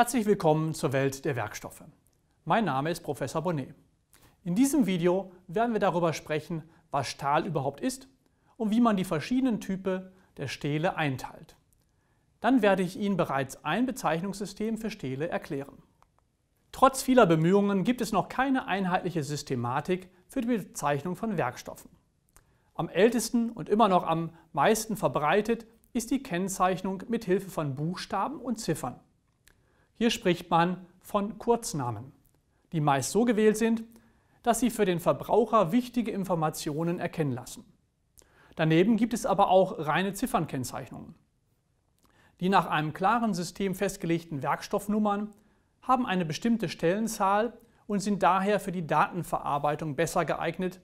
Herzlich willkommen zur Welt der Werkstoffe. Mein Name ist Professor Bonnet. In diesem Video werden wir darüber sprechen, was Stahl überhaupt ist und wie man die verschiedenen Typen der Stähle einteilt. Dann werde ich Ihnen bereits ein Bezeichnungssystem für Stähle erklären. Trotz vieler Bemühungen gibt es noch keine einheitliche Systematik für die Bezeichnung von Werkstoffen. Am ältesten und immer noch am meisten verbreitet ist die Kennzeichnung mit Hilfe von Buchstaben und Ziffern. Hier spricht man von Kurznamen, die meist so gewählt sind, dass sie für den Verbraucher wichtige Informationen erkennen lassen. Daneben gibt es aber auch reine Ziffernkennzeichnungen. Die nach einem klaren System festgelegten Werkstoffnummern haben eine bestimmte Stellenzahl und sind daher für die Datenverarbeitung besser geeignet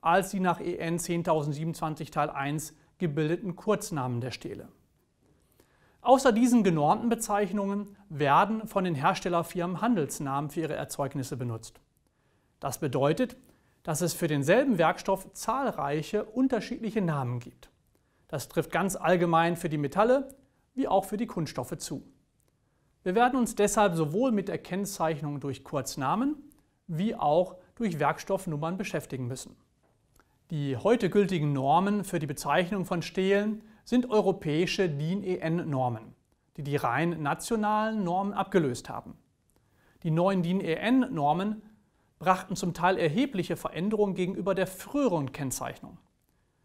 als die nach e EN 10027 Teil 1 gebildeten Kurznamen der Stele. Außer diesen genormten Bezeichnungen werden von den Herstellerfirmen Handelsnamen für ihre Erzeugnisse benutzt. Das bedeutet, dass es für denselben Werkstoff zahlreiche unterschiedliche Namen gibt. Das trifft ganz allgemein für die Metalle wie auch für die Kunststoffe zu. Wir werden uns deshalb sowohl mit der Kennzeichnung durch Kurznamen wie auch durch Werkstoffnummern beschäftigen müssen. Die heute gültigen Normen für die Bezeichnung von Stelen sind europäische DIN-EN-Normen, die die rein nationalen Normen abgelöst haben. Die neuen DIN-EN-Normen brachten zum Teil erhebliche Veränderungen gegenüber der früheren Kennzeichnung.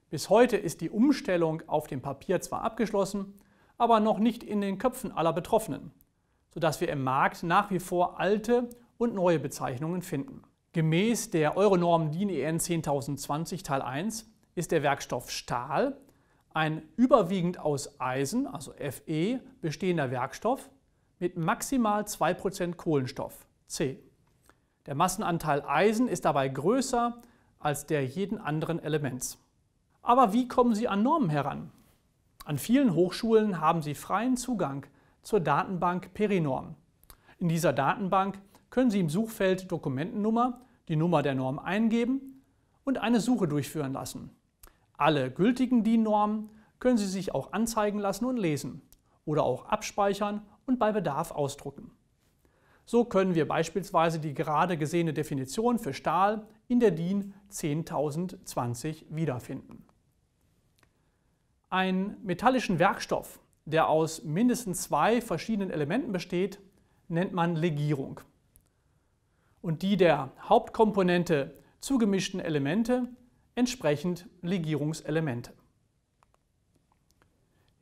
Bis heute ist die Umstellung auf dem Papier zwar abgeschlossen, aber noch nicht in den Köpfen aller Betroffenen, sodass wir im Markt nach wie vor alte und neue Bezeichnungen finden. Gemäß der Euronorm DIN EN 10020 Teil 1 ist der Werkstoff Stahl ein überwiegend aus Eisen, also Fe, bestehender Werkstoff mit maximal 2% Kohlenstoff, C. Der Massenanteil Eisen ist dabei größer als der jeden anderen Elements. Aber wie kommen Sie an Normen heran? An vielen Hochschulen haben Sie freien Zugang zur Datenbank Perinorm. In dieser Datenbank können Sie im Suchfeld Dokumentennummer, die Nummer der Norm eingeben und eine Suche durchführen lassen. Alle gültigen DIN-Normen können Sie sich auch anzeigen lassen und lesen oder auch abspeichern und bei Bedarf ausdrucken. So können wir beispielsweise die gerade gesehene Definition für Stahl in der DIN 10020 wiederfinden. Einen metallischen Werkstoff, der aus mindestens zwei verschiedenen Elementen besteht, nennt man Legierung. Und die der Hauptkomponente zugemischten Elemente entsprechend Legierungselemente.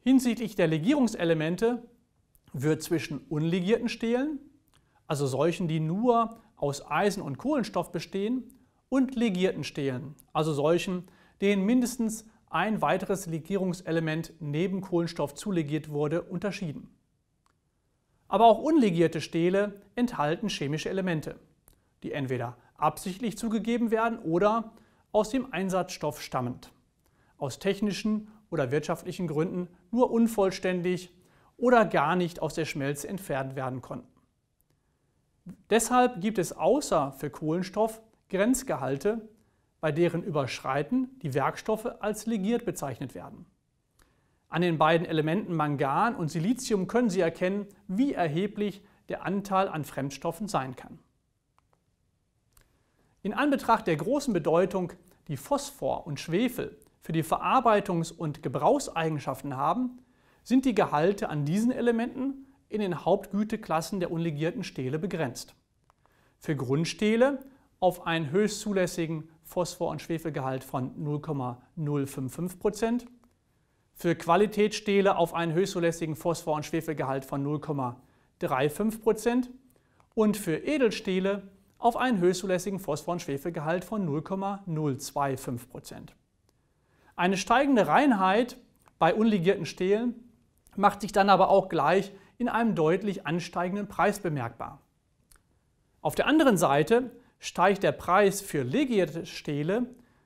Hinsichtlich der Legierungselemente wird zwischen unlegierten Stelen, also solchen, die nur aus Eisen und Kohlenstoff bestehen, und legierten Stelen, also solchen, denen mindestens ein weiteres Legierungselement neben Kohlenstoff zulegiert wurde, unterschieden. Aber auch unlegierte Stähle enthalten chemische Elemente, die entweder absichtlich zugegeben werden oder aus dem Einsatzstoff stammend, aus technischen oder wirtschaftlichen Gründen nur unvollständig oder gar nicht aus der Schmelze entfernt werden konnten. Deshalb gibt es außer für Kohlenstoff Grenzgehalte, bei deren Überschreiten die Werkstoffe als legiert bezeichnet werden. An den beiden Elementen Mangan und Silizium können Sie erkennen, wie erheblich der Anteil an Fremdstoffen sein kann. In Anbetracht der großen Bedeutung, die Phosphor und Schwefel für die Verarbeitungs- und Gebrauchseigenschaften haben, sind die Gehalte an diesen Elementen in den Hauptgüteklassen der unlegierten Stähle begrenzt. Für Grundstähle auf einen höchst zulässigen Phosphor- und Schwefelgehalt von 0,055 Prozent, für Qualitätsstähle auf einen höchst zulässigen Phosphor- und Schwefelgehalt von 0,35 Prozent und für Edelstähle auf einen höchstzulässigen Phosphor- und Schwefelgehalt von 0,025 Eine steigende Reinheit bei unlegierten Stelen macht sich dann aber auch gleich in einem deutlich ansteigenden Preis bemerkbar. Auf der anderen Seite steigt der Preis für legierte Stele,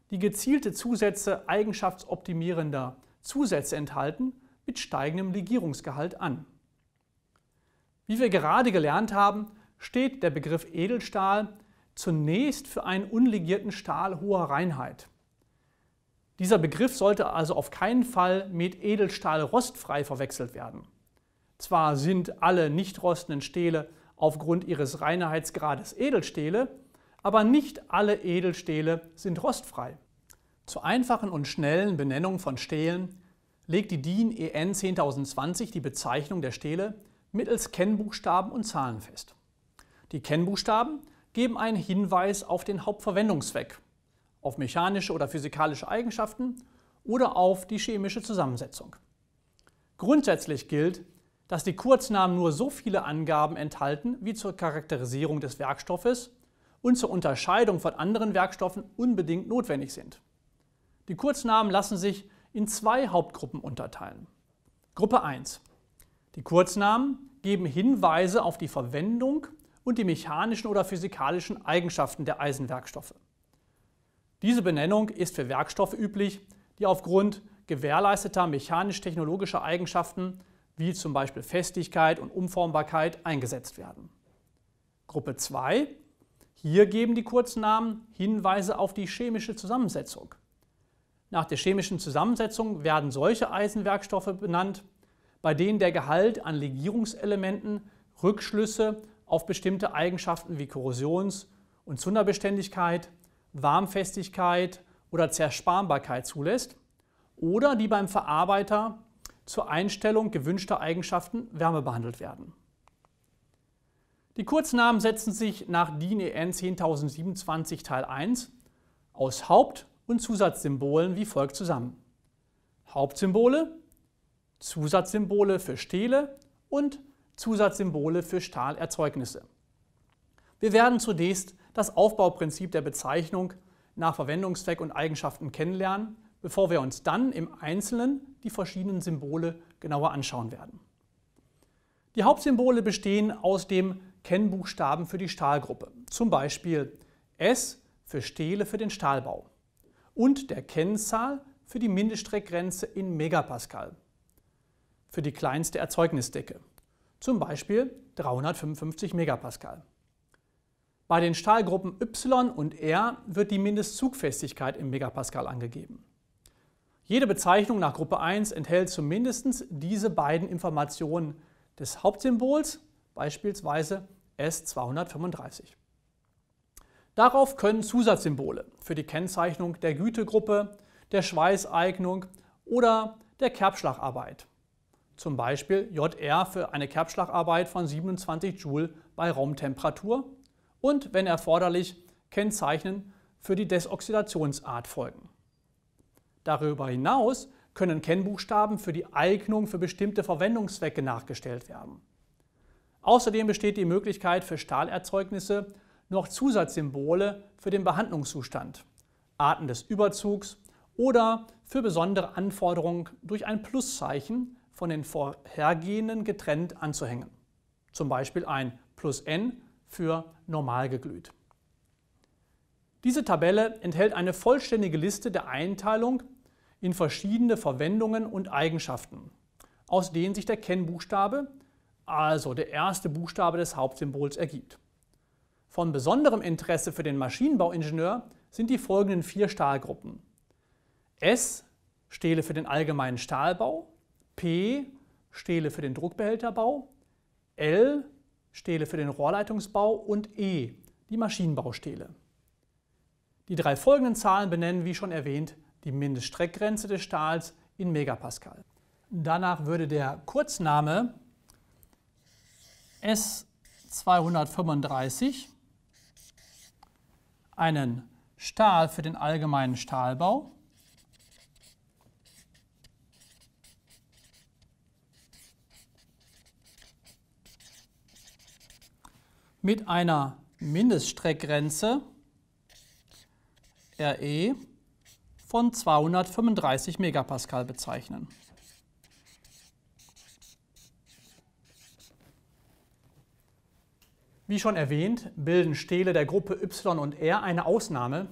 die gezielte Zusätze eigenschaftsoptimierender Zusätze enthalten, mit steigendem Legierungsgehalt an. Wie wir gerade gelernt haben, steht der Begriff Edelstahl zunächst für einen unlegierten Stahl hoher Reinheit. Dieser Begriff sollte also auf keinen Fall mit Edelstahl rostfrei verwechselt werden. Zwar sind alle nicht rostenden Stähle aufgrund ihres Reinheitsgrades Edelstähle, aber nicht alle Edelstähle sind rostfrei. Zur einfachen und schnellen Benennung von Stählen legt die DIN e EN 10020 die Bezeichnung der Stähle mittels Kennbuchstaben und Zahlen fest. Die Kennbuchstaben geben einen Hinweis auf den Hauptverwendungszweck, auf mechanische oder physikalische Eigenschaften oder auf die chemische Zusammensetzung. Grundsätzlich gilt, dass die Kurznamen nur so viele Angaben enthalten, wie zur Charakterisierung des Werkstoffes und zur Unterscheidung von anderen Werkstoffen unbedingt notwendig sind. Die Kurznamen lassen sich in zwei Hauptgruppen unterteilen. Gruppe 1. Die Kurznamen geben Hinweise auf die Verwendung und die mechanischen oder physikalischen Eigenschaften der Eisenwerkstoffe. Diese Benennung ist für Werkstoffe üblich, die aufgrund gewährleisteter mechanisch-technologischer Eigenschaften wie zum Beispiel Festigkeit und Umformbarkeit eingesetzt werden. Gruppe 2. Hier geben die Kurznamen Hinweise auf die chemische Zusammensetzung. Nach der chemischen Zusammensetzung werden solche Eisenwerkstoffe benannt, bei denen der Gehalt an Legierungselementen Rückschlüsse auf bestimmte Eigenschaften wie Korrosions- und Zunderbeständigkeit, Warmfestigkeit oder Zersparbarkeit zulässt oder die beim Verarbeiter zur Einstellung gewünschter Eigenschaften wärmebehandelt werden. Die Kurznamen setzen sich nach DIN EN 10027 Teil 1 aus Haupt- und Zusatzsymbolen wie folgt zusammen. Hauptsymbole, Zusatzsymbole für Stele und Zusatzsymbole für Stahlerzeugnisse. Wir werden zunächst das Aufbauprinzip der Bezeichnung nach Verwendungszweck und Eigenschaften kennenlernen, bevor wir uns dann im Einzelnen die verschiedenen Symbole genauer anschauen werden. Die Hauptsymbole bestehen aus dem Kennbuchstaben für die Stahlgruppe, zum Beispiel S für Stähle für den Stahlbau und der Kennzahl für die Mindeststreckgrenze in Megapascal für die kleinste Erzeugnisdecke zum Beispiel 355 Megapascal. Bei den Stahlgruppen Y und R wird die Mindestzugfestigkeit in Megapascal angegeben. Jede Bezeichnung nach Gruppe 1 enthält zumindest diese beiden Informationen des Hauptsymbols, beispielsweise S235. Darauf können Zusatzsymbole für die Kennzeichnung der Gütegruppe, der Schweißeignung oder der Kerbschlagarbeit zum Beispiel JR für eine Kerbschlagarbeit von 27 Joule bei Raumtemperatur und, wenn erforderlich, Kennzeichnen für die Desoxidationsart folgen. Darüber hinaus können Kennbuchstaben für die Eignung für bestimmte Verwendungszwecke nachgestellt werden. Außerdem besteht die Möglichkeit für Stahlerzeugnisse noch Zusatzsymbole für den Behandlungszustand, Arten des Überzugs oder für besondere Anforderungen durch ein Pluszeichen von den vorhergehenden getrennt anzuhängen. Zum Beispiel ein plus n für normal geglüht. Diese Tabelle enthält eine vollständige Liste der Einteilung in verschiedene Verwendungen und Eigenschaften, aus denen sich der Kennbuchstabe, also der erste Buchstabe des Hauptsymbols, ergibt. Von besonderem Interesse für den Maschinenbauingenieur sind die folgenden vier Stahlgruppen. S stehle für den allgemeinen Stahlbau, P Stähle für den Druckbehälterbau, L Stähle für den Rohrleitungsbau und E die Maschinenbaustähle. Die drei folgenden Zahlen benennen, wie schon erwähnt, die Mindeststreckgrenze des Stahls in Megapascal. Danach würde der Kurzname S235 einen Stahl für den allgemeinen Stahlbau mit einer Mindeststreckgrenze RE von 235 Megapascal bezeichnen. Wie schon erwähnt, bilden Stähle der Gruppe Y und R eine Ausnahme,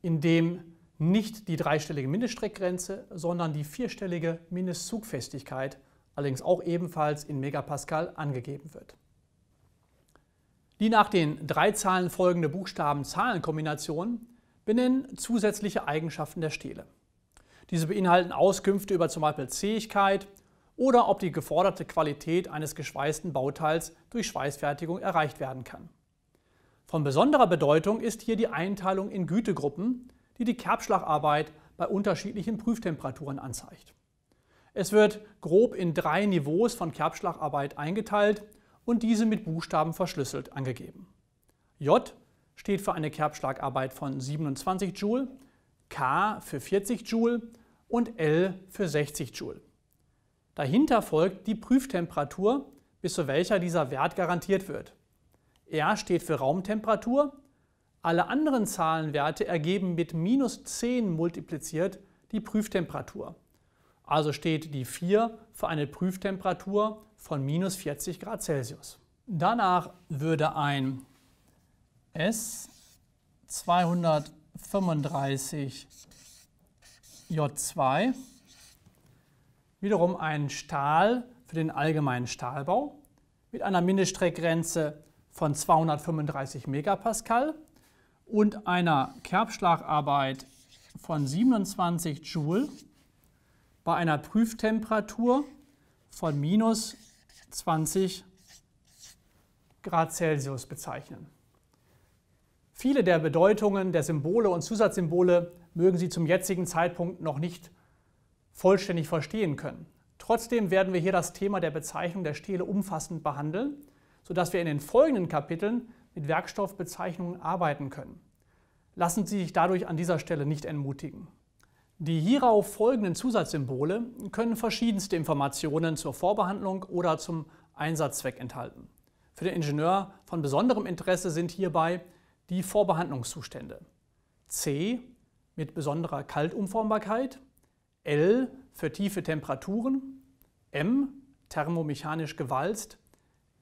indem nicht die dreistellige Mindeststreckgrenze, sondern die vierstellige Mindestzugfestigkeit, allerdings auch ebenfalls in Megapascal, angegeben wird. Die nach den drei Zahlen folgende Buchstaben-Zahlen-Kombination benennen zusätzliche Eigenschaften der Stele. Diese beinhalten Auskünfte über zum Beispiel Zähigkeit oder ob die geforderte Qualität eines geschweißten Bauteils durch Schweißfertigung erreicht werden kann. Von besonderer Bedeutung ist hier die Einteilung in Gütegruppen, die die Kerbschlagarbeit bei unterschiedlichen Prüftemperaturen anzeigt. Es wird grob in drei Niveaus von Kerbschlagarbeit eingeteilt, und diese mit Buchstaben verschlüsselt angegeben. J steht für eine Kerbschlagarbeit von 27 Joule, K für 40 Joule und L für 60 Joule. Dahinter folgt die Prüftemperatur, bis zu welcher dieser Wert garantiert wird. R steht für Raumtemperatur. Alle anderen Zahlenwerte ergeben mit minus 10 multipliziert die Prüftemperatur. Also steht die 4 für eine Prüftemperatur von minus 40 Grad Celsius. Danach würde ein S 235 J2 wiederum ein Stahl für den allgemeinen Stahlbau mit einer Mindeststreckgrenze von 235 Megapascal und einer Kerbschlagarbeit von 27 Joule bei einer Prüftemperatur von minus 20 Grad Celsius bezeichnen. Viele der Bedeutungen der Symbole und Zusatzsymbole mögen Sie zum jetzigen Zeitpunkt noch nicht vollständig verstehen können. Trotzdem werden wir hier das Thema der Bezeichnung der Stele umfassend behandeln, sodass wir in den folgenden Kapiteln mit Werkstoffbezeichnungen arbeiten können. Lassen Sie sich dadurch an dieser Stelle nicht entmutigen. Die hierauf folgenden Zusatzsymbole können verschiedenste Informationen zur Vorbehandlung oder zum Einsatzzweck enthalten. Für den Ingenieur von besonderem Interesse sind hierbei die Vorbehandlungszustände. C mit besonderer Kaltumformbarkeit, L für tiefe Temperaturen, M thermomechanisch gewalzt,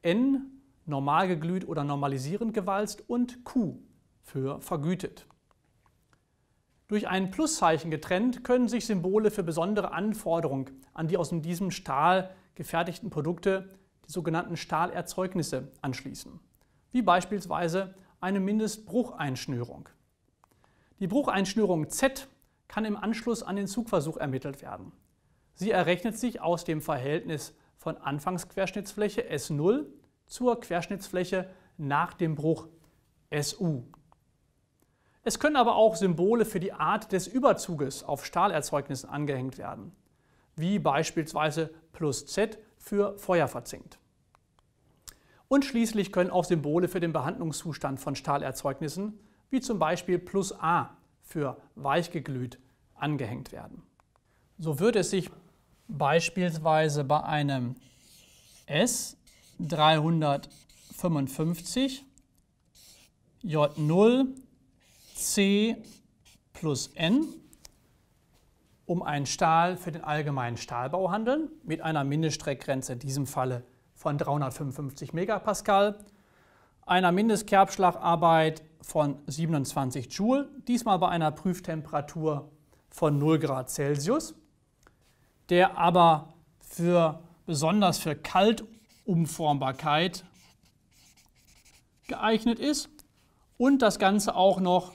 N normal geglüht oder normalisierend gewalzt und Q für vergütet. Durch ein Pluszeichen getrennt können sich Symbole für besondere Anforderungen an die aus diesem Stahl gefertigten Produkte, die sogenannten Stahlerzeugnisse, anschließen, wie beispielsweise eine Mindestbrucheinschnürung. Die Brucheinschnürung Z kann im Anschluss an den Zugversuch ermittelt werden. Sie errechnet sich aus dem Verhältnis von Anfangsquerschnittsfläche S0 zur Querschnittsfläche nach dem Bruch SU. Es können aber auch Symbole für die Art des Überzuges auf Stahlerzeugnissen angehängt werden, wie beispielsweise plus Z für Feuer verzinkt. Und schließlich können auch Symbole für den Behandlungszustand von Stahlerzeugnissen, wie zum Beispiel plus A für weichgeglüht, angehängt werden. So wird es sich beispielsweise bei einem S 355 J0 C plus N um einen Stahl für den allgemeinen Stahlbau handeln, mit einer Mindeststreckgrenze in diesem Falle von 355 Megapascal, einer Mindestkerbschlagarbeit von 27 Joule, diesmal bei einer Prüftemperatur von 0 Grad Celsius, der aber für besonders für Kaltumformbarkeit geeignet ist und das Ganze auch noch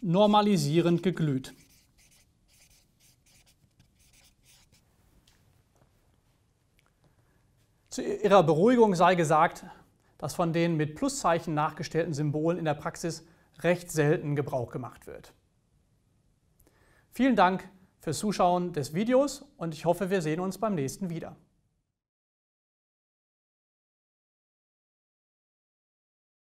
normalisierend geglüht. Zu ihrer Beruhigung sei gesagt, dass von den mit Pluszeichen nachgestellten Symbolen in der Praxis recht selten Gebrauch gemacht wird. Vielen Dank fürs Zuschauen des Videos und ich hoffe, wir sehen uns beim nächsten wieder.